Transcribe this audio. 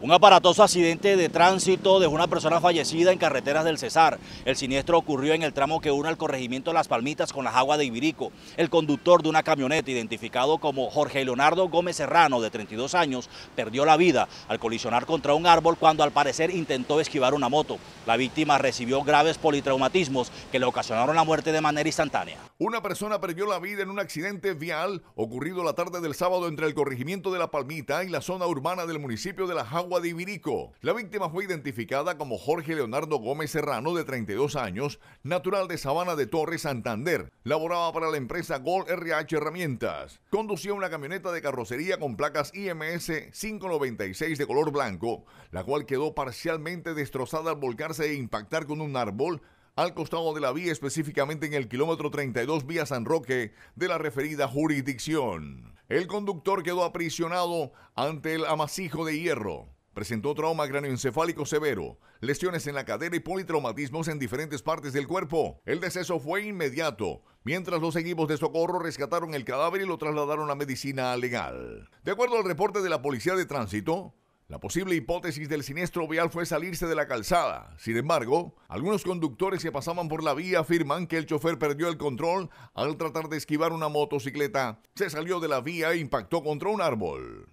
Un aparatoso accidente de tránsito dejó una persona fallecida en carreteras del Cesar. El siniestro ocurrió en el tramo que une al corregimiento Las Palmitas con las aguas de Ibirico. El conductor de una camioneta, identificado como Jorge Leonardo Gómez Serrano, de 32 años, perdió la vida al colisionar contra un árbol cuando al parecer intentó esquivar una moto. La víctima recibió graves politraumatismos que le ocasionaron la muerte de manera instantánea. Una persona perdió la vida en un accidente vial ocurrido la tarde del sábado entre el corregimiento de La Palmita y la zona urbana del municipio de Las Aguas la víctima fue identificada como Jorge Leonardo Gómez Serrano, de 32 años, natural de Sabana de Torres, Santander. Laboraba para la empresa Gol RH Herramientas. Conducía una camioneta de carrocería con placas IMS 596 de color blanco, la cual quedó parcialmente destrozada al volcarse e impactar con un árbol al costado de la vía, específicamente en el kilómetro 32 vía San Roque de la referida jurisdicción. El conductor quedó aprisionado ante el amasijo de hierro. Presentó trauma cráneoencefálico severo, lesiones en la cadera y politraumatismos en diferentes partes del cuerpo. El deceso fue inmediato, mientras los equipos de socorro rescataron el cadáver y lo trasladaron a medicina legal. De acuerdo al reporte de la Policía de Tránsito, la posible hipótesis del siniestro vial fue salirse de la calzada. Sin embargo, algunos conductores que pasaban por la vía afirman que el chofer perdió el control al tratar de esquivar una motocicleta, se salió de la vía e impactó contra un árbol.